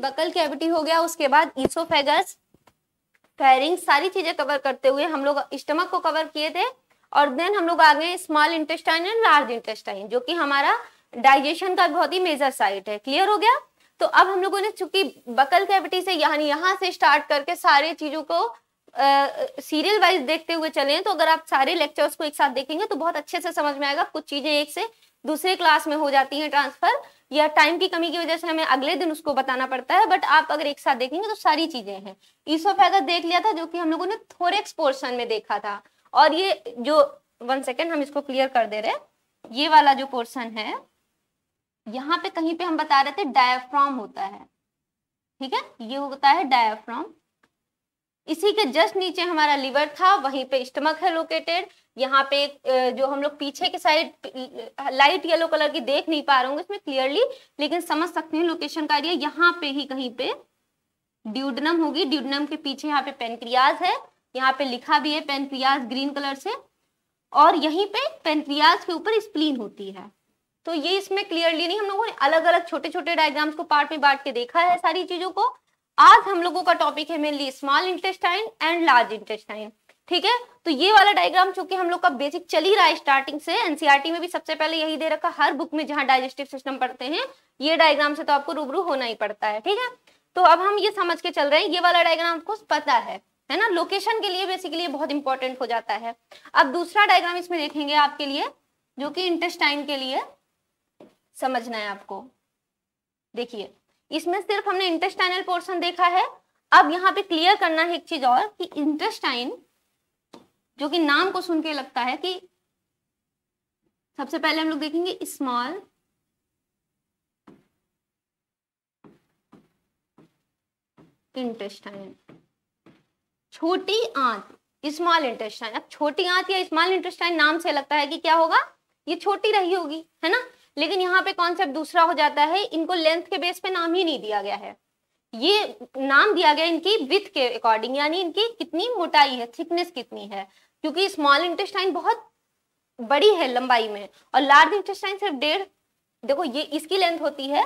Buccal cavity हो गया उसके बाद ईसोफेगस फेरिंग सारी चीजें कवर करते हुए हम लोग स्टमक को कवर किए थे और देन हम लोग आ गए small intestine and large intestine जो कि हमारा डाइजेशन का बहुत ही मेजर साइट है क्लियर हो गया तो अब हम लोगों ने चूंकि बकल कैविटी से यानी यहाँ से स्टार्ट करके सारे चीजों को सीरियल वाइज देखते हुए चले हैं तो अगर आप सारे लेक्चर्स को एक साथ देखेंगे तो बहुत अच्छे से समझ में आएगा कुछ चीजें एक से दूसरे क्लास में हो जाती हैं ट्रांसफर या टाइम की कमी की वजह से हमें अगले दिन उसको बताना पड़ता है बट आप अगर एक साथ देखेंगे तो सारी चीजें हैं ईसोफेगस देख लिया था जो कि हम लोगों ने थोरेक्स पोर्शन में देखा था और ये जो वन सेकेंड हम इसको क्लियर कर दे रहे ये वाला जो पोर्सन है यहाँ पे कहीं पे हम बता रहे थे डायफ्राम होता है ठीक है ये होता है डायफ्राम इसी के जस्ट नीचे हमारा लीवर था वहीं पे स्टमक है लोकेटेड यहाँ पे जो हम लोग पीछे के साइड लाइट येलो कलर की देख नहीं पा रहे होंगे इसमें क्लियरली लेकिन समझ सकते हैं लोकेशन का एरिया यहाँ पे ही कहीं पे ड्यूडनम होगी ड्यूडनम के पीछे यहाँ पे पेनक्रियाज है यहाँ पे लिखा भी है पेनक्रियाज ग्रीन कलर से और यहीं पे पेनक्रियाज के ऊपर स्प्लीन होती है तो ये इसमें क्लियरली नहीं हम लोगों ने अलग अलग छोटे छोटे डायग्राम्स को पार्ट में बांट के देखा है सारी चीजों को आज हम लोगों का टॉपिक है mainly small intestine and large intestine ठीक है तो ये वाला डायग्राम चूंकि हम लोग का बेसिक चल ही रहा है स्टार्टिंग से एनसीआरटी e में भी सबसे पहले यही दे रखा हर बुक में जहां डाइजेस्टिव सिस्टम पढ़ते हैं ये डायग्राम से तो आपको रूबरू होना ही पड़ता है ठीक है तो अब हम ये समझ के चल रहे हैं ये वाला डायग्राम आपको पता है है ना लोकेशन के लिए बेसिकली बहुत इंपॉर्टेंट हो जाता है अब दूसरा डायग्राम इसमें देखेंगे आपके लिए जो कि इंटेस्टाइन के लिए समझना है आपको देखिए इसमें सिर्फ हमने इंटेस्टाइनल पोर्शन देखा है अब यहाँ पे क्लियर करना है एक चीज और कि इंटेस्टाइन जो कि नाम को सुन के लगता है कि सबसे पहले हम लोग देखेंगे स्मॉल इंटेस्टाइन छोटी आंत स्मॉल इंटेस्टाइन अब छोटी आंत या स्मॉल इंटेस्टाइन नाम से लगता है कि क्या होगा ये छोटी रही होगी है ना लेकिन यहाँ पे कॉन्सेप्ट दूसरा हो जाता है इनको लेंथ के बेस पे नाम ही नहीं दिया गया है ये नाम दिया गया इनकी विथ के अकॉर्डिंग यानी इनकी कितनी मोटाई है थिकनेस कितनी है क्योंकि स्मॉल इंटेस्टाइन बहुत बड़ी है लंबाई में और लार्ज इंटेस्टाइन सिर्फ डेढ़ देखो ये इसकी लेंथ होती है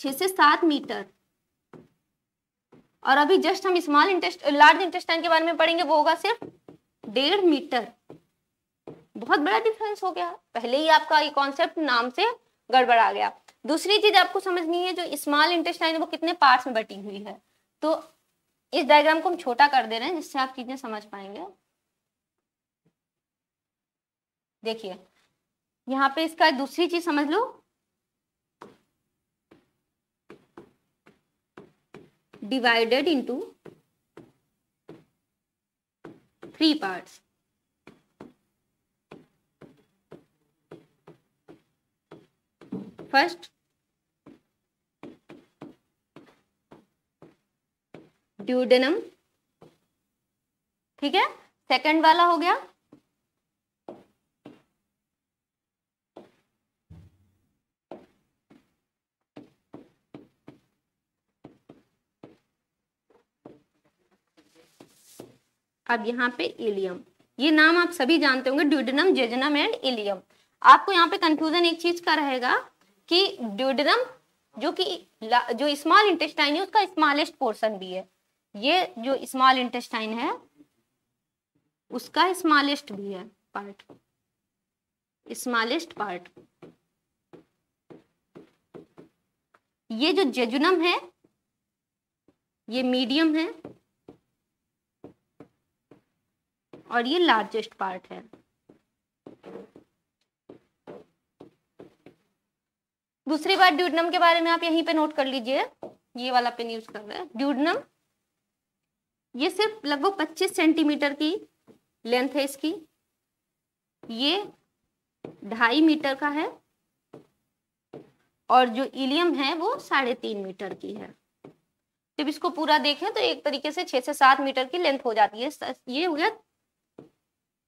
छह से सात मीटर और अभी जस्ट हम स्मॉल इंटेस्ट लार्ज इंटेस्टाइन के बारे में पढ़ेंगे वो होगा सिर्फ डेढ़ मीटर बहुत बड़ा डिफरेंस हो गया पहले ही आपका ये कॉन्सेप्ट नाम से गड़बड़ा गया दूसरी चीज आपको समझनी है जो स्मॉल इंटेस्टाइन वो कितने पार्ट्स में बटी हुई है तो इस डायग्राम को हम छोटा कर दे रहे हैं जिससे आप चीजें समझ पाएंगे देखिए यहाँ पे इसका दूसरी चीज समझ लो divided into three parts first duodenum ठीक है सेकंड वाला हो गया अब यहाँ पे इलियम ये नाम आप सभी जानते होंगे ड्यूडनम जेजनम एंड इलियम आपको यहाँ पे कंफ्यूजन एक चीज का रहेगा कि ड्यूडरम जो कि जो स्मॉल इंटेस्टाइन है उसका स्मॉलेस्ट पोर्शन भी है ये जो स्मॉल इंटेस्टाइन है उसका स्मॉलेस्ट भी है पार्ट स्मॉलेस्ट पार्ट ये जो जेजुनम है ये मीडियम है और ये लार्जेस्ट पार्ट है दूसरी बात ड्यूडनम के बारे में आप यहीं पे नोट कर लीजिए ये वाला पेन यूज कर रहे हैं ड्यूडनम ये सिर्फ लगभग 25 सेंटीमीटर की लेंथ है इसकी ये ढाई मीटर का है और जो इलियम है वो साढ़े तीन मीटर की है जब इसको पूरा देखें तो एक तरीके से छह से सात मीटर की लेंथ हो जाती है ये हो गया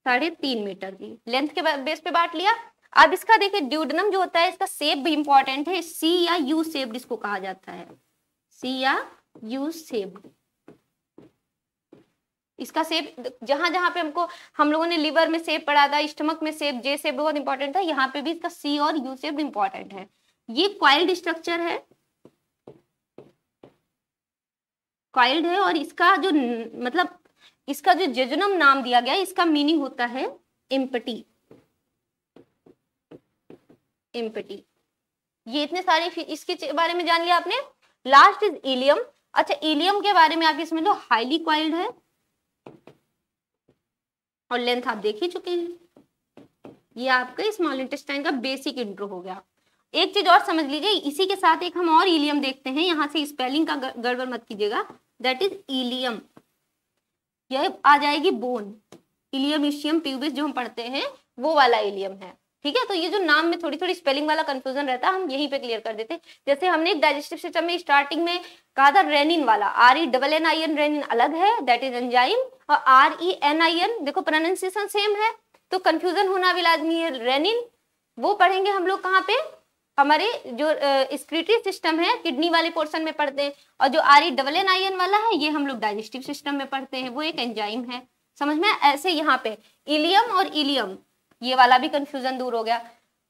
साढ़े तीन मीटर की लेंथ के बेस पे बांट लिया अब इसका देखिए ड्यूडनम जो होता है इसका सेप भी इंपॉर्टेंट है सी या यू सेप्ड इसको कहा जाता है सी या यू सेप्ड इसका सेप जहां जहां पे हमको हम लोगों ने लिवर में सेप पढ़ा था स्टमक में सेप जे सेप बहुत इंपॉर्टेंट था यहाँ पे भी इसका सी और यू सेब इंपॉर्टेंट है ये क्वाइल्ड स्ट्रक्चर है क्वाइल्ड है और इसका जो मतलब इसका जो जजनम नाम दिया गया इसका मीनिंग होता है एम्पटी एम्पटी ये इतने सारे इसके बारे में जान लिया आपने लास्ट इज इलियम अच्छा इलियम के बारे में आप इसमें लो हाईली क्वाइल्ड है और लेंथ आप देख ही चुके हैं ये आपका स्मॉल इंटेस्टाइन का बेसिक इंट्रो हो गया एक चीज और समझ लीजिए इसी के साथ एक हम और इलियम देखते हैं यहां से स्पेलिंग का गड़बड़ मत कीजिएगा दैट इज इलियम यह आ जाएगी बोन इलियम इशियम प्यूबिस जो हम पढ़ते हैं वो वाला इलियम है ठीक है तो ये जो नाम में थोड़ी थोड़ी स्पेलिंग वाला कंफ्यूजन रहता है हम यहीं पे क्लियर कर देते जैसे हमने एक डाइजेस्टिव सिस्टम में स्टार्टिंग में कहा था रेनिन वाला R E double N I N rennin अलग है दैट इज एंजाइम और R E N I N देखो प्रोनाउंसिएशन सेम है तो कंफ्यूजन होना भी लाजमी है रेनिन वो पढ़ेंगे हम लोग कहाँ पे हमारे जो स्क्रीटरी सिस्टम है किडनी वाले पोर्शन में पढ़ते हैं और जो R E double N I N वाला है ये हम लोग डाइजेस्टिव सिस्टम में पढ़ते हैं वो एक एंजाइम है समझ में ऐसे यहाँ पे इलियम और इलियम ये वाला भी कंफ्यूजन दूर हो गया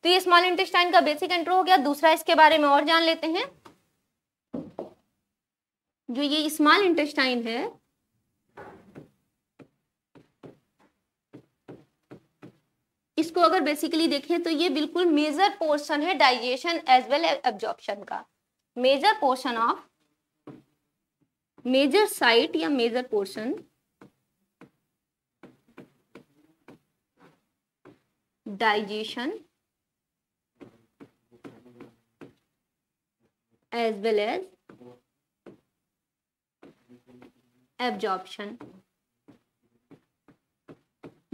तो ये स्मॉल इंटेस्टाइन का बेसिक एंट्रो हो गया दूसरा इसके बारे में और जान लेते हैं जो ये स्मॉल इंटेस्टाइन है इसको अगर बेसिकली देखें तो ये बिल्कुल मेजर पोर्शन है digestion as well as absorption का major portion of major site या major portion digestion as well as absorption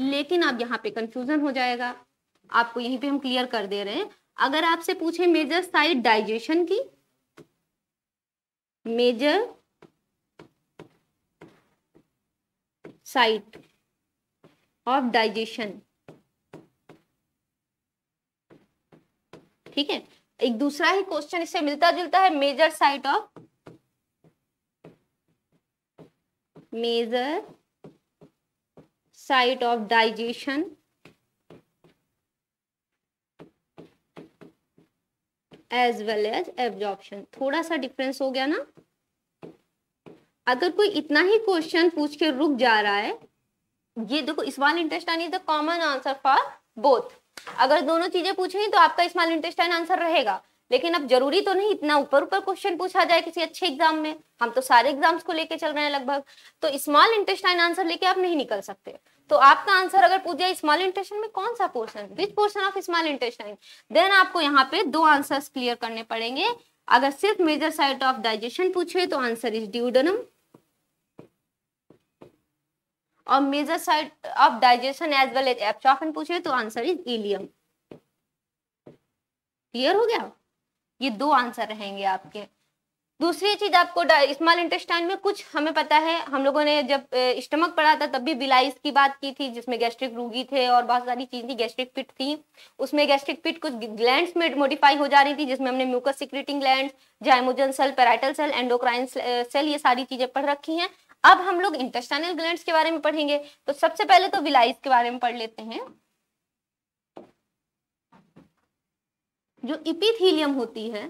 लेकिन अब यहाँ पे कंफ्यूजन हो जाएगा आपको यहीं पे हम क्लियर कर दे रहे हैं अगर आपसे पूछे मेजर साइड डाइजेशन की मेजर साइट ऑफ डाइजेशन ठीक है एक दूसरा ही क्वेश्चन इससे मिलता जुलता है major site of major site of digestion as well as absorption थोड़ा सा डिफरेंस हो गया ना अगर कोई इतना ही क्वेश्चन पूछ के रुक जा रहा है ये देखो इस वाले इंटरस्टैंड is the common answer for both अगर दोनों चीजें पूछेंगी तो आपका स्मॉल इंटेस्टाइन आंसर रहेगा लेकिन अब जरूरी तो नहीं इतना ऊपर ऊपर क्वेश्चन पूछा जाए किसी अच्छे एग्जाम में हम तो सारे एग्जाम्स को लेके चल रहे हैं लगभग तो स्मॉल इंटेस्टाइन आंसर लेके आप नहीं निकल सकते तो आपका आंसर अगर पूछ जाए स्मॉल इंटेस्टाइन में कौन सा portion which portion of small intestine then आपको यहाँ पे दो आंसर क्लियर करने पड़ेंगे अगर सिर्फ मेजर साइट ऑफ डाइजेशन पूछे तो आंसर इज ड्यूडनम और major site of digestion as well as absorption पूछे तो आंसर इज इलियम क्लियर हो गया ये दो आंसर रहेंगे आपके दूसरी चीज आपको स्मॉल इंटेस्टाइन में कुछ हमें पता है हम लोगों ने जब स्टमक पढ़ा था तब भी बिलाइस की बात की थी जिसमें गैस्ट्रिक रोगी थे और बहुत सारी चीज थी गैस्ट्रिक पिट थी उसमें गैस्ट्रिक पिट कुछ ग्लैंड्स में मोडिफाई हो जा रही थी जिसमें हमने mucus secreting gland zymogen cell parietal cell endocrine cell ये सारी चीजें पढ़ रखी हैं अब हम लोग इंटेस्टाइनल ग्लैंड के बारे में पढ़ेंगे तो सबसे पहले तो विलाइज के बारे में पढ़ लेते हैं जो इपिथीलियम होती है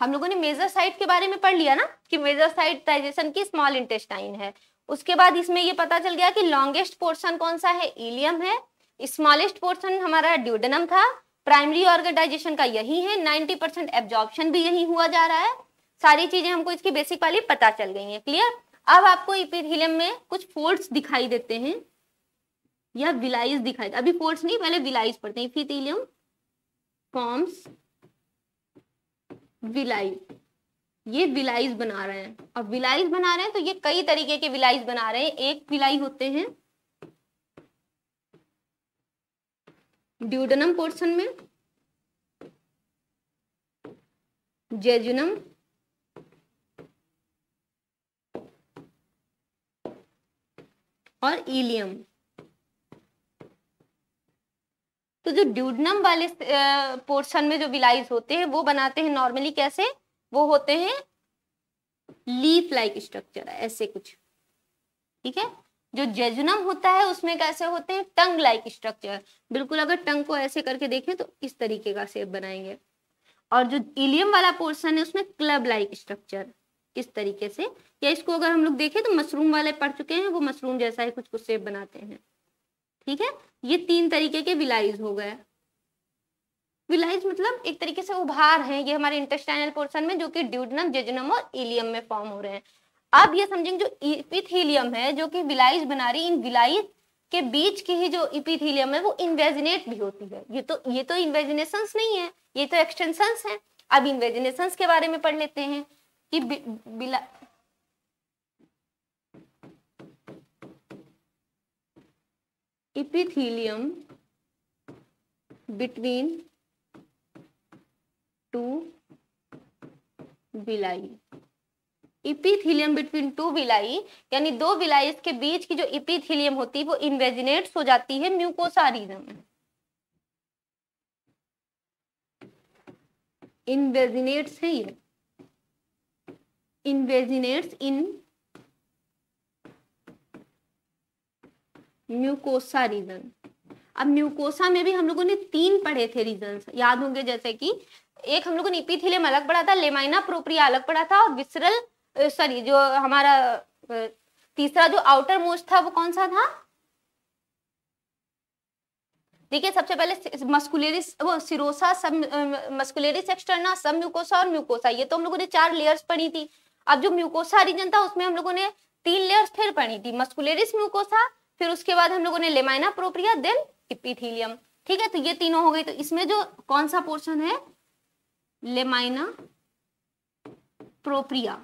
हम लोगों ने मेजर साइट के बारे में पढ़ लिया ना कि मेजर साइट डाइजेशन की स्मॉल इंटेस्टाइन है उसके बाद इसमें ये पता चल गया कि लॉन्गेस्ट पोर्शन कौन सा है इलियम है स्मॉलेस्ट पोर्शन हमारा ड्यूडनम था प्राइमरी ऑर्गेनाइजेशन का यही है 90 परसेंट एब्जॉर्बन भी यही हुआ जा रहा है सारी चीजें हमको इसकी बेसिक वाली पता चल गई है क्लियर अब आपको इपिथिलियम में कुछ फोल्ड्स दिखाई देते हैं या विलाइज दिखाई अभी फोल्ड्स नहीं पहले विलाइज पढ़ते हैं इपिथिलियम फॉर्म्स विलाइज ये विलाइज बना रहे हैं और विलाइज बना रहे हैं तो ये कई तरीके के विलाइज बना रहे हैं एक विलाई होते हैं ड्यूडनम पोर्शन में जेजुनम और इलियम तो जो ड्यूडनम वाले पोर्शन में जो विलाइज होते हैं वो बनाते हैं नॉर्मली कैसे वो होते हैं लीफ लाइक स्ट्रक्चर ऐसे कुछ ठीक है जो जेजुनम होता है उसमें कैसे होते हैं टंग लाइक स्ट्रक्चर बिल्कुल अगर टंग को ऐसे करके देखें तो इस तरीके का सेप बनाएंगे और जो इलियम वाला पोर्शन है उसमें क्लब लाइक स्ट्रक्चर इस तरीके से या इसको अगर हम लोग देखें तो मशरूम वाले पढ़ चुके हैं वो मशरूम जैसा ही कुछ कुछ सेप बनाते हैं ठीक है ये तीन तरीके के विलाइज हो गए विलाइज मतलब एक तरीके से उभार हैं ये हमारे इंटेस्टाइनल पोर्शन में जो कि ड्यूडनम जेजुनम और इलियम में फॉर्म हो रहे हैं अब ये समझेंगे जो इपिथीलियम है जो कि विलाइज बना रही इन विलाइज के बीच की ही जो इपिथीलियम है वो इन्वेजिनेट भी होती है ये तो ये तो इन्वेजिनेशन नहीं है ये तो एक्सटेंशन है अब इन्वेजिनेशन के बारे में पढ़ लेते हैं कि villi epithelium between two villi epithelium between two villi यानी दो विलाई के बीच की जो इपीथिलियम होती है वो इन्वेजिनेट्स हो जाती है म्यूकोसा रीजन में इन्वेजिनेट्स है ये इन्वेजिनेट्स इन म्यूकोसा रीजन अब म्यूकोसा में भी हम लोगों ने तीन पढ़े थे रीजन याद होंगे जैसे कि एक हम लोगों ने इपीथिलियम अलग पढ़ा था लेमाइना प्रोप्रिया अलग पढ़ा था और विसरल सॉरी जो हमारा तीसरा जो आउटर मोस्ट था वो कौन सा था देखिए सबसे पहले मस्कुलेरिस वो सिरोसा सब मस्कुलेरिस एक्सटर्ना सब म्यूकोसा और म्यूकोसा ये तो हम लोगों ने चार लेयर्स पढ़ी थी अब जो म्यूकोसा रीजन था उसमें हम लोगों ने तीन लेयर्स फिर पढ़ी थी मस्कुलेरिस म्यूकोसा फिर उसके बाद हम लोगों ने लेमाइना प्रोप्रिया देन इपिथीलियम ठीक है तो ये तीनों हो गई तो इसमें जो कौन सा पोर्शन है लेमाइना प्रोप्रिया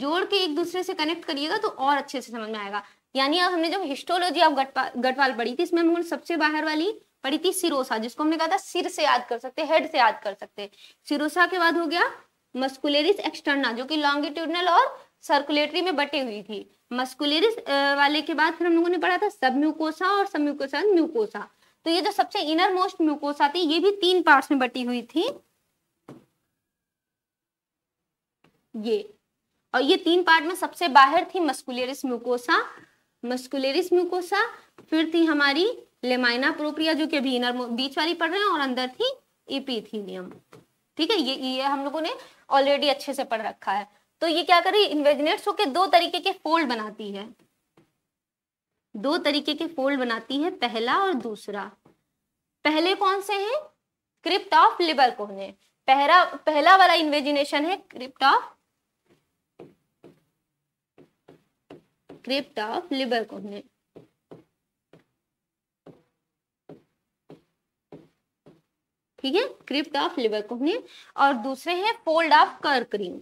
जोड़ के एक दूसरे से कनेक्ट करिएगा तो और अच्छे से समझ में आएगा यानी अब हमने जब हिस्टोलॉजी ऑफ गटपा, गटवाल पढ़ी थी इसमें हमने सबसे बाहर वाली पढ़ी थी सिरोसा जिसको हमने कहा था सिर से याद कर सकते हेड से याद कर सकते सिरोसा के बाद हो गया मस्कुलेरिस एक्सटर्ना जो कि लॉन्गिट्यूडनल और सर्कुलेटरी में बटे हुई थी मस्कुलेरिस वाले के बाद फिर हम लोगों ने पढ़ा था सब म्यूकोसा और सब म्यूकोसा म्यूकोसा तो ये जो सबसे इनर मोस्ट म्यूकोसा थी ये भी तीन पार्ट्स में बटी हुई थी ये और ये तीन पार्ट में सबसे बाहर थी मस्कुलरिस म्यूकोसा मस्कुलरिस म्यूकोसा फिर थी हमारी लेमाइना प्रोप्रिया जो कि अभी इनर बीच वाली पढ़ रहे हैं और अंदर थी इपीथीलियम ठीक है ये ये हम लोगों ने ऑलरेडी अच्छे से पढ़ रखा है तो ये क्या कर रही है इन्वेजनेट्स होकर दो तरीके के फोल्ड बनाती है दो तरीके के फोल्ड बनाती है पहला और दूसरा पहले कौन से हैं क्रिप्ट ऑफ लिबर कोहने पहला पहला वाला इन्वेजिनेशन है crypt of crypt crypt of Libercone. ठीक है क्रिप्ट ऑफ लिबरकोहनी और दूसरे हैं फोल्ड ऑफ करकरिंग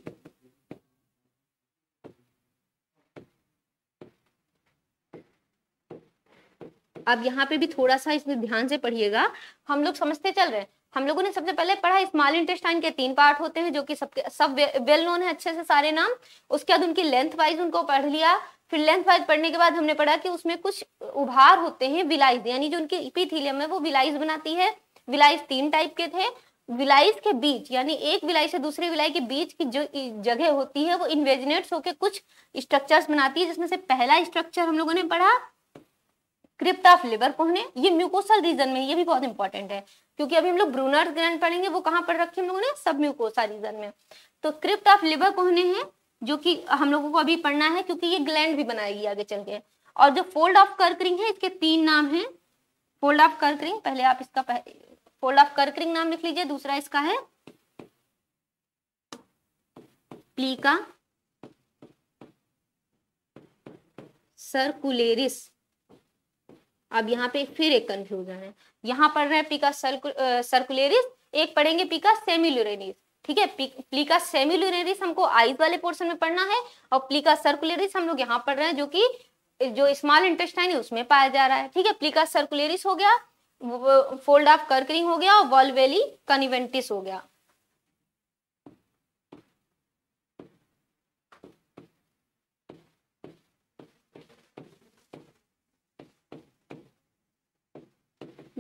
अब यहाँ पे भी थोड़ा सा इसमें ध्यान से पढ़िएगा हम लोग समझते चल रहे हैं हम लोगों ने सबसे पहले पढ़ा स्मॉल इंटेस्टाइन के तीन पार्ट होते हैं जो कि सबके सब वेल नोन है अच्छे से सारे नाम उसके बाद उनकी लेंथ वाइज उनको पढ़ लिया फिर लेंथ वाइज पढ़ने के बाद हमने पढ़ा कि उसमें कुछ उभार होते हैं विलाइज यानी जो उनकी इपीथीलियम है वो विलाइज बनाती है विलाइज तीन टाइप के थे विलाइज के बीच यानी एक विलाई से दूसरे विलाई के बीच की जो जगह होती है वो इन्वेजिनेट्स होकर कुछ स्ट्रक्चर्स बनाती है जिसमें से पहला स्ट्रक्चर हम लोगों ने पढ़ा क्रिप्ट ऑफ लिवर कोहने ये म्यूकोसल रीजन में ये भी बहुत इंपॉर्टेंट है क्योंकि अभी हम लोग ब्रूनर ग्रंथ पढ़ेंगे वो कहाँ पर रखे हम लोगों ने सब म्यूकोसा रीजन में तो क्रिप्ट ऑफ लिवर कोहने हैं जो कि हम लोगों को अभी पढ़ना है क्योंकि ये ग्लैंड भी बनाएगी आगे चल के और जो फोल्ड ऑफ करकरिंग है इसके तीन नाम है फोल्ड ऑफ करकरिंग पहले आप इसका फोल्ड ऑफ करकरिंग नाम लिख लीजिए दूसरा इसका है प्लीका सर्कुलेरिस अब यहाँ पे फिर एक कंफ्यूजन है यहाँ पढ़ रहे हैं पिका सर्कुलरिस एक पढ़ेंगे पिका सेमिलुरेनिस ठीक है प्लीका सेमिलुरेनिस हमको आइज वाले पोर्शन में पढ़ना है और प्लीका सर्कुलेरिस हम लोग यहाँ पढ़ रहे हैं जो कि जो स्मॉल इंटेस्टाइन है उसमें पाया जा रहा है ठीक है प्लीका सर्कुलेरिस हो गया फोल्ड ऑफ करकरिंग हो गया और वॉलवेली कनिवेंटिस हो गया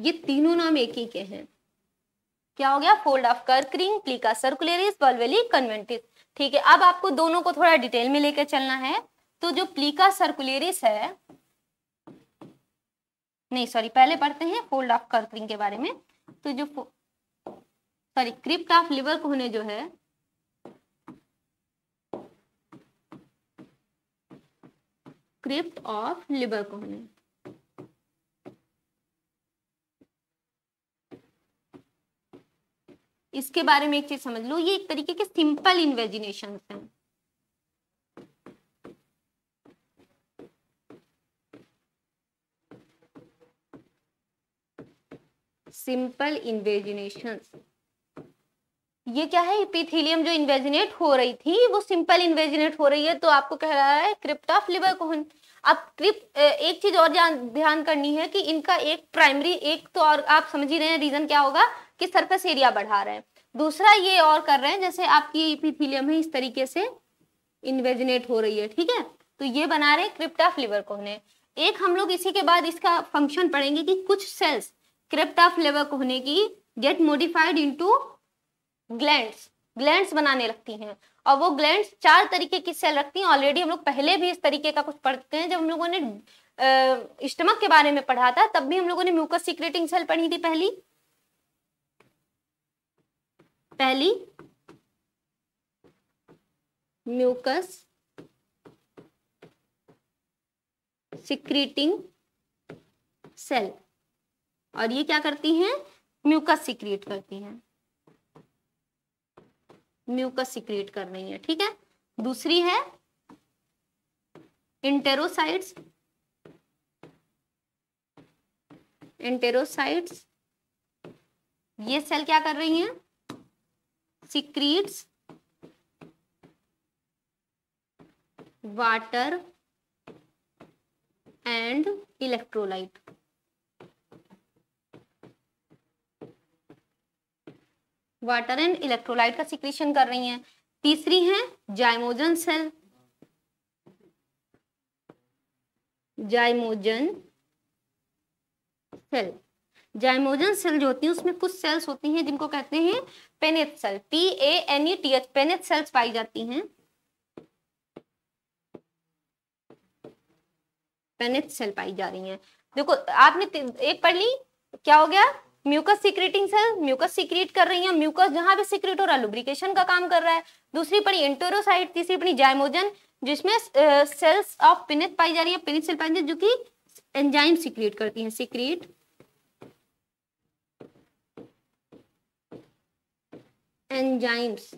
ये तीनों नाम एक ही के हैं क्या हो गया fold of Kerckring plica circularis valvulae conniventes ठीक है अब आपको दोनों को थोड़ा डिटेल में लेकर चलना है तो जो प्लीका सर्कुलरिस है नहीं सॉरी पहले पढ़ते हैं फोल्ड ऑफ कर्क्रिंग के बारे में तो जो सॉरी क्रिप्ट ऑफ लिवर होने जो है क्रिप्ट ऑफ लिवर होने इसके बारे में एक चीज समझ लो ये एक तरीके के सिंपल इन्वेजिनेशन हैं सिंपल इन्वेजिनेशन ये क्या है इपिथिलियम जो इन्वेजिनेट हो रही थी वो सिंपल इन्वेजिनेट हो रही है तो आपको कह रहा है लिवर कोहन अब क्रिप एक चीज और ध्यान करनी है कि इनका एक प्राइमरी एक तो और आप समझ ही रहे हैं रीजन क्या होगा कि सरफेस एरिया बढ़ा रहे हैं दूसरा ये और कर रहे हैं जैसे आपकी इपीफिलियम है इस तरीके से इन्वेजिनेट हो रही है ठीक है तो ये बना रहे हैं क्रिप्टा फ्लेवर कोहने एक हम लोग इसी के बाद इसका फंक्शन पढ़ेंगे कि कुछ सेल्स क्रिप्टा फ्लेवर कोहने की get modified into glands glands बनाने लगती हैं और वो ग्लैंड्स चार तरीके की सेल रखती हैं ऑलरेडी हम लोग पहले भी इस तरीके का कुछ पढ़ते हैं जब हम लोगों ने स्टमक के बारे में पढ़ा था तब भी हम लोगों ने म्यूकस सिक्रेटिंग सेल पढ़ी थी पहली पहली म्यूकस सिक्रीटिंग सेल और ये क्या करती हैं म्यूकस सिक्रीट करती हैं म्यूकस सिक्रीट कर रही है ठीक है दूसरी है इंटेरोसाइट्स इंटेरोसाइट्स ये सेल क्या कर रही हैं secretes water and electrolyte water and electrolyte का सिक्रेशन कर रही हैं तीसरी है zymogen cell zymogen cell zymogen cell जो होती है उसमें कुछ सेल्स होती हैं जिनको कहते हैं Paneth cell P A N E T H Paneth cells पाई जाती हैं पेनेट सेल पाई जा रही हैं देखो आपने एक पढ़ ली क्या हो गया mucus secreting cell mucus secrete कर रही है म्यूकस जहां पे सीक्रेट हो रहा है लुब्रिकेशन का काम कर रहा है दूसरी पड़ी इंटोरोसाइट तीसरी पड़ी जाइमोजन जिसमें सेल्स ऑफ पिनेट पाई जा रही है पिनेट सेल पाई जा रही है जो कि एंजाइम सीक्रेट करती है सीक्रेट एंजाइम्स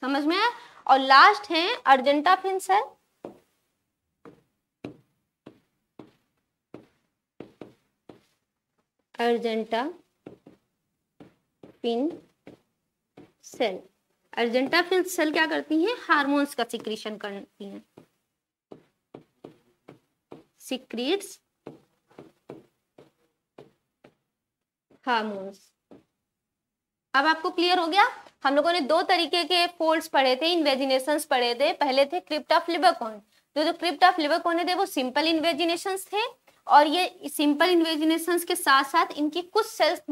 समझ में आया और लास्ट है argentaffin cell argentaffin cell argentaffin cell क्या करती हैं हार्मोन्स का सिक्रीशन करती हैं सिक्रीट्स हार्मोन्स अब आपको क्लियर हो गया हम लोगों ने दो तरीके के फोल्ड्स पढ़े थे इन्वेजिनेशन पढ़े थे पहले थे क्रिप्ट ऑफ लिबरकॉन जो जो क्रिप्ट ऑफ लिबरकॉन थे वो सिंपल इन्वेजिनेशन थे और ये सिंपल इन्वेजिनेशन के साथ साथ इनकी कुछ सेल्स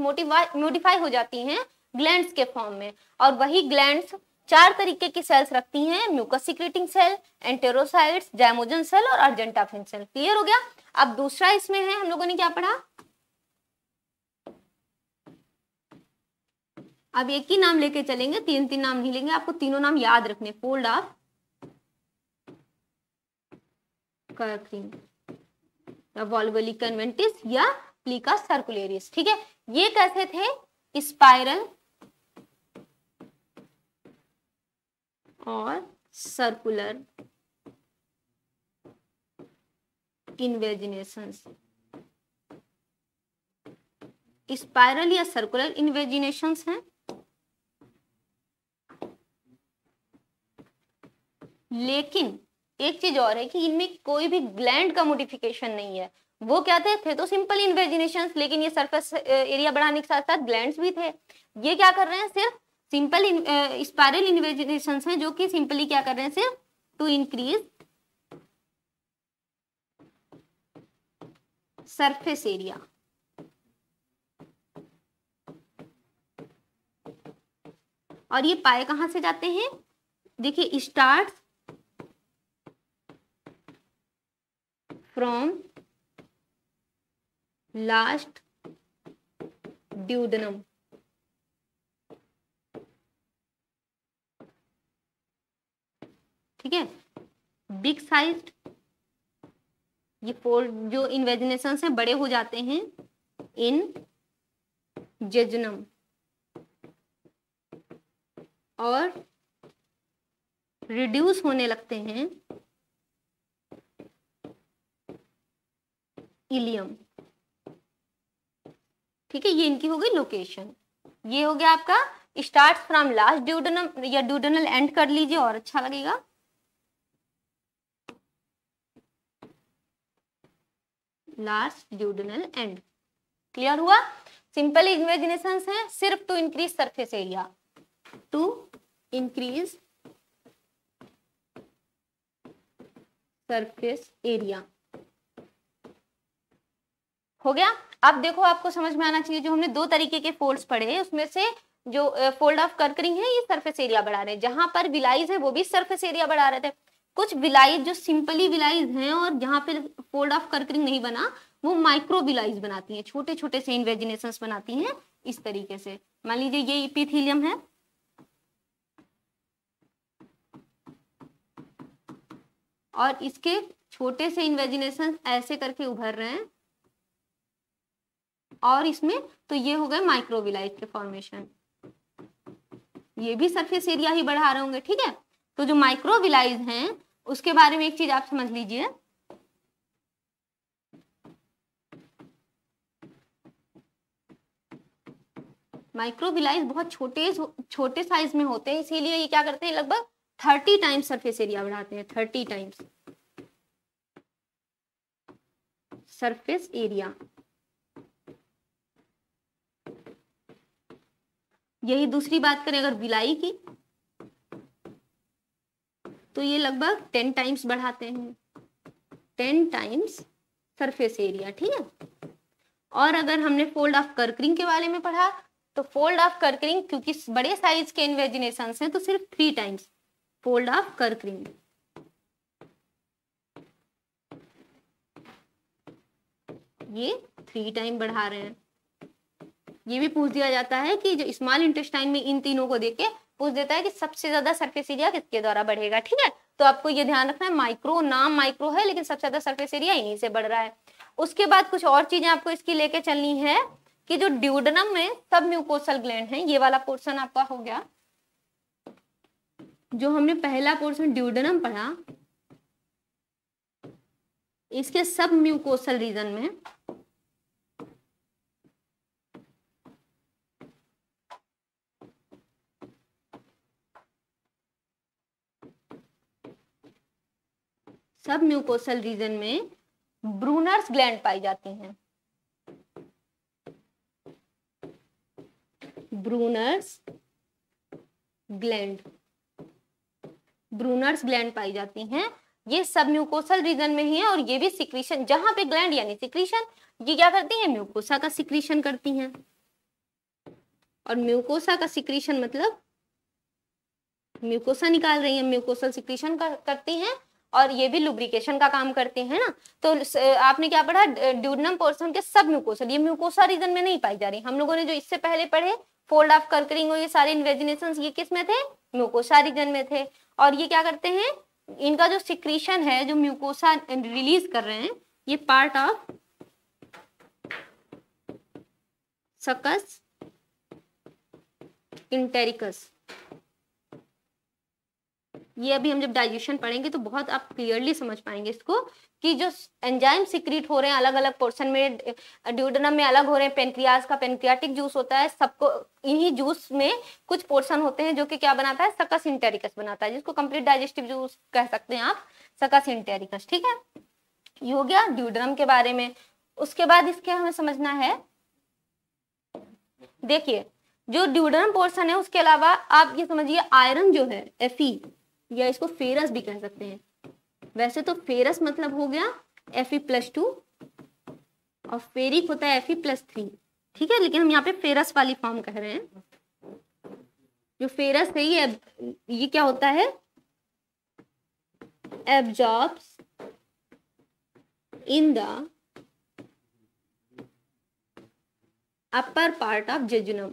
मोडिफाई हो जाती हैं ग्लैंड्स के फॉर्म में और वही ग्लैंड्स चार तरीके की सेल्स रखती हैं mucus secreting cell enterocytes zymogen cell और अर्जेंटाफिन सेल क्लियर हो गया अब दूसरा इसमें है हम लोगों ने क्या पढ़ा अब एक ही नाम लेके चलेंगे तीन तीन नाम नहीं लेंगे आपको तीनों नाम याद रखने फोल्ड ऑफ कन्वेंटिस या प्लीका सर्कुलेरियस ठीक है ये कैसे थे स्पाइरल और सर्कुलर इन्वेजिनेशन स्पाइरल या सर्कुलर इन्वेजिनेशन हैं लेकिन एक चीज और है कि इनमें कोई भी ग्लैंड का मोडिफिकेशन नहीं है वो क्या थे थे तो सिंपल इन्वेजिनेशन लेकिन ये सरफेस एरिया बढ़ाने के साथ साथ ग्लैंड भी थे ये क्या कर रहे हैं सिर्फ सिंपल स्पायरल इन्वेजिनेशन है जो कि सिंपली क्या कर रहे हैं सिर्फ टू इंक्रीज सरफेस एरिया और ये पाए कहां से जाते हैं देखिए स्टार्ट from last duodenum ठीक है बिग साइज ये फोर जो इन्वेजिनेशन है बड़े हो जाते हैं इन जजनम और रिड्यूस होने लगते हैं इलियम ठीक है ये इनकी हो गई लोकेशन ये हो गया आपका स्टार्ट फ्रॉम लास्ट ड्यूडनम या ड्यूडनल एंड कर लीजिए और अच्छा लगेगा लास्ट ड्यूडनल एंड क्लियर हुआ सिंपल इन्वेजिनेशन है सिर्फ to increase surface area to increase surface area हो गया अब देखो आपको समझ में आना चाहिए जो हमने दो तरीके के फोल्ड्स पढ़े हैं उसमें से जो फोल्ड ऑफ करकरिंग है ये सरफेस एरिया बढ़ा रहे हैं जहां पर विलाइज है वो भी सरफेस एरिया बढ़ा रहे थे कुछ विलाइज जो सिंपली विलाइज हैं और जहाँ पे फोल्ड ऑफ करकरिंग नहीं बना वो माइक्रो विलाइज बनाती हैं छोटे छोटे से इन्वेजिनेशन बनाती हैं इस तरीके से मान लीजिए ये इपिथिलियम है और इसके छोटे से इन्वेजिनेशन ऐसे करके उभर रहे हैं और इसमें तो ये हो गए माइक्रोविलाइट के फॉर्मेशन ये भी सरफेस एरिया ही बढ़ा रहे होंगे ठीक है तो जो माइक्रोविलाइज हैं उसके बारे में एक चीज आप समझ लीजिए माइक्रोविलाइज बहुत छोटे छोटे साइज में होते हैं इसीलिए ये क्या करते हैं लगभग थर्टी टाइम्स सरफेस एरिया बढ़ाते हैं थर्टी टाइम्स सरफेस एरिया यही दूसरी बात करें अगर विलाई की तो ये लगभग टेन टाइम्स बढ़ाते हैं टेन टाइम्स सरफेस एरिया ठीक है और अगर हमने फोल्ड ऑफ करकरिंग के बारे में पढ़ा तो फोल्ड ऑफ करकरिंग क्योंकि बड़े साइज के इन्वेजिनेशन हैं तो सिर्फ three times fold of Kerckring ये थ्री टाइम बढ़ा रहे हैं ये भी पूछ दिया जाता है कि जो स्मॉल इंटेस्टाइन में इन तीनों को देख के पूछ देता है कि सबसे ज्यादा सरफेस एरिया किसके द्वारा बढ़ेगा ठीक है तो आपको ये ध्यान रखना है माइक्रो नाम माइक्रो है लेकिन सबसे ज्यादा सरफेस एरिया यहीं से बढ़ रहा है उसके बाद कुछ और चीजें आपको इसकी लेके चलनी है कि जो ड्यूडनम में सब म्यूकोसल ग्लैंड है ये वाला पोर्सन आपका हो गया जो हमने पहला पोर्सन ड्यूडनम पढ़ा इसके सब म्यूकोसल रीजन में म्यूकोसल रीजन में ब्रूनर्स ग्लैंड पाई जाती हैं ब्रूनर्स ग्लैंड ब्रूनर्स ग्लैंड पाई जाती हैं ये सब म्यूकोसल रीजन में ही है और ये भी सिक्रीशन जहां पे ग्लैंड यानी सिक्रीशन ये क्या करती है म्यूकोसा का सिक्रीशन करती हैं और म्यूकोसा का सिक्रीशन मतलब म्यूकोसा निकाल रही है म्यूकोसल सिक्रीशन कर, करती हैं और ये भी लुब्रिकेशन का काम करते हैं ना तो आपने क्या पढ़ा ड्यूडनम पोर्सन के सब म्यूकोसल ये म्यूकोसा रीजन में नहीं पाई जा रही हम लोगों ने जो इससे पहले पढ़े फोल्ड ऑफ करकरिंग ये सारे इन्वेजिनेशन ये किस में थे म्यूकोसा रीजन में थे और ये क्या करते हैं इनका जो सिक्रीशन है जो म्यूकोसा रिलीज कर रहे हैं ये पार्ट ऑफ सकस इंटेरिकस ये अभी हम जब डाइजेशन पढ़ेंगे तो बहुत आप क्लियरली समझ पाएंगे इसको कि जो एंजाइम सिक्रीट हो रहे हैं अलग अलग पोर्शन में ड्यूडनम में अलग हो रहे हैं पेनक्रियाज का पेनक्रियाटिक जूस होता है सबको इन्हीं जूस में कुछ पोर्शन होते हैं जो कि क्या बनाता है सका सिंटेरिकस बनाता है जिसको कंप्लीट डाइजेस्टिव जूस कह सकते हैं आप सका सिंटेरिकस ठीक है ये हो गया ड्यूडनम के बारे में उसके बाद इसके हमें समझना है देखिए जो ड्यूडनम पोर्शन है उसके अलावा आप ये समझिए आयरन जो है एफी या इसको फेरस भी कह सकते हैं वैसे तो फेरस मतलब हो गया एफ ई प्लस टू और फेरिक होता है एफ ई प्लस थ्री ठीक है लेकिन हम यहाँ पे फेरस वाली फॉर्म कह रहे हैं जो फेरस है ये ये क्या होता है absorbs in the upper part of jejunum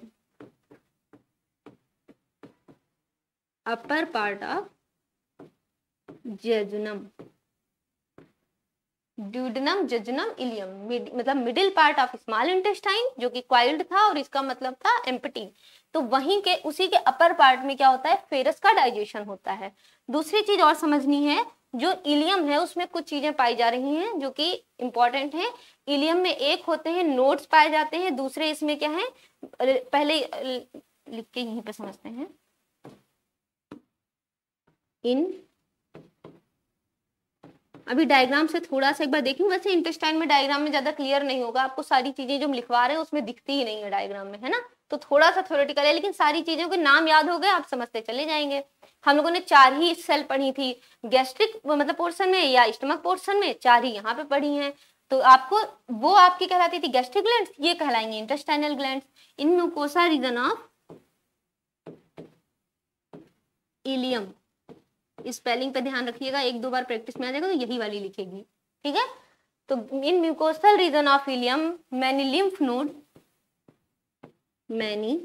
upper part of jejunum duodenum jejunum ileum मतलब middle part of small intestine जो कि क्वाइल्ड था और इसका मतलब था एम्पटी तो वहीं के उसी के अपर पार्ट में क्या होता है फेरस का डाइजेशन होता है दूसरी चीज और समझनी है जो इलियम है उसमें कुछ चीजें पाई जा रही हैं जो कि इम्पोर्टेंट है इलियम में एक होते हैं नोट्स पाए जाते हैं दूसरे इसमें क्या है पहले लिख के यहीं पे समझते हैं इन अभी डायग्राम से थोड़ा सा एक बार देखें वैसे इंटेस्टाइन में डायग्राम में ज़्यादा क्लियर नहीं होगा आपको सारी चीज़ें जो हम लिखवा रहे हैं उसमें दिखती ही नहीं है डायग्राम में है ना तो थोड़ा सा थोरिटिकल है लेकिन सारी चीज़ों के नाम याद हो गए आप समझते चले जाएंगे हम लोगों ने चार ही सेल पढ़ी थी गैस्ट्रिक मतलब पोर्सन में या स्टमक पोर्सन में चार ही यहाँ पे पढ़ी है तो आपको वो आपकी कहलाती थी गैस्ट्रिक ग्लैंड ये कहलाएंगे intestinal gland in mucosa reason of ileum spelling पे ध्यान रखिएगा एक दो बार प्रैक्टिस में आ जाएगा तो यही वाली लिखेगी ठीक है तो in mucosal region of ileum many lymph node many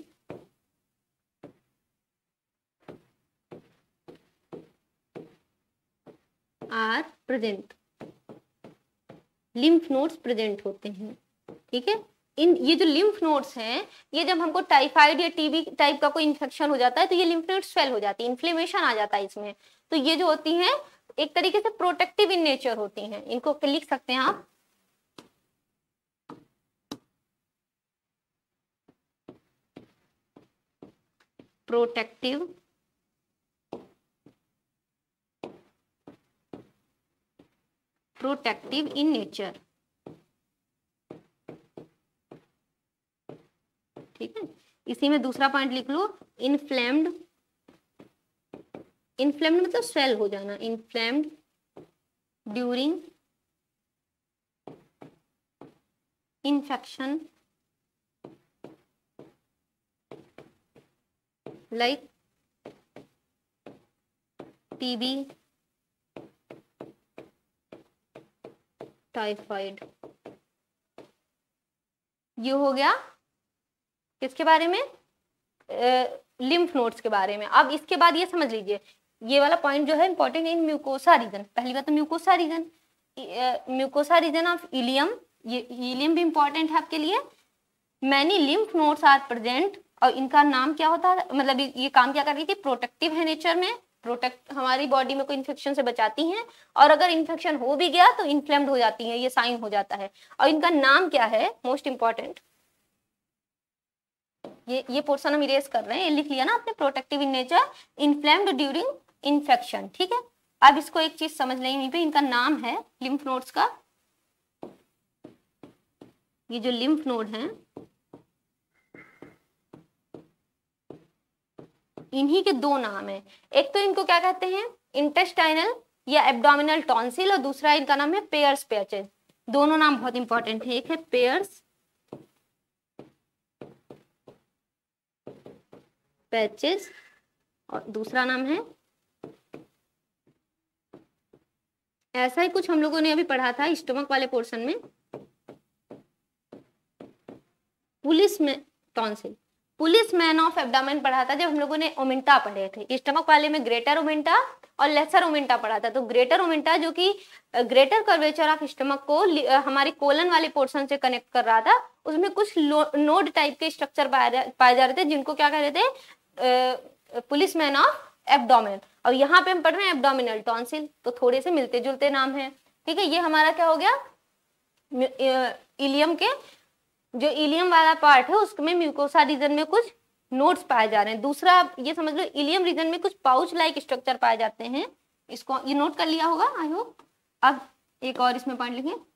are present lymph nodes present होते हैं ठीक है इन ये जो लिम्फ नोड्स हैं ये जब हमको टाइफाइड या टीबी टाइप का कोई इन्फेक्शन हो जाता है तो ये लिम्फ नोड्स फेल हो जाती है इन्फ्लेमेशन आ जाता है इसमें तो ये जो होती है एक तरीके से प्रोटेक्टिव इन नेचर होती हैं इनको लिख सकते हैं आप प्रोटेक्टिव प्रोटेक्टिव इन नेचर ठीक है इसी में दूसरा पॉइंट लिख लो इनफ्लेम्ड इनफ्लेम्ड मतलब स्वेल हो जाना inflamed during infection like TB typhoid ये हो गया किसके बारे में लिम्फ नोड्स के बारे में अब इसके बाद ये समझ लीजिए ये वाला पॉइंट जो है इंपॉर्टेंट इन म्यूकोसा रीजन पहली बात तो mucosa reason mucosa reason of ileum ये इलियम भी इंपॉर्टेंट है आपके लिए many lymph nodes are present और इनका नाम क्या होता है मतलब ये काम क्या कर रही थी प्रोटेक्टिव है नेचर में प्रोटेक्ट हमारी बॉडी में कोई इन्फेक्शन से बचाती हैं और अगर इन्फेक्शन हो भी गया तो इन्फ्लेम्ड हो जाती है ये साइन हो जाता है और इनका नाम क्या है मोस्ट इंपॉर्टेंट ये ये पोर्सन हम इरेज कर रहे हैं ये लिख लिया ना आपने protective in nature inflamed during infection ठीक है अब इसको एक चीज समझ लें यहीं पे इनका नाम है लिम्फ नोड्स का ये जो लिम्फ नोड है इन्हीं के दो नाम है एक तो इनको क्या कहते हैं इंटेस्टाइनल या एब्डोमिनल टॉन्सिल और दूसरा इनका नाम है पेयर्स पेचेज दोनों नाम बहुत इंपॉर्टेंट है एक है पेयर्स पैचेस और दूसरा नाम है ऐसा ही कुछ हम लोगों ने अभी पढ़ा था स्टोमक वाले पोर्शन में पुलिस में tonsil police man of abdomen पढ़ा था जब हम लोगों ने ओमिंटा पढ़े थे स्टमक वाले में ग्रेटर ओमिंटा और लेसर ओमिंटा पढ़ा था तो ग्रेटर ओमिंटा जो कि ग्रेटर कर्वेचर ऑफ स्टमक को हमारे कोलन वाले पोर्शन से कनेक्ट कर रहा था उसमें कुछ नोड टाइप के स्ट्रक्चर पाए जा रहे थे जिनको क्या कह रहे थे पुलिस मैन ऑफ एब्डोमेन और यहाँ पे हम पढ़ रहे हैं एब्डोमिनल टॉन्सिल तो थोड़े से मिलते जुलते नाम है ठीक है ये हमारा क्या हो गया इलियम के जो इलियम वाला पार्ट है उसमें म्यूकोसा रीजन में कुछ नोट्स पाए जा रहे हैं दूसरा आप ये समझ लो इलियम रीजन में कुछ पाउच लाइक स्ट्रक्चर पाए जाते हैं इसको ये नोट कर लिया होगा आई होप अब एक और इसमें पॉइंट लिखें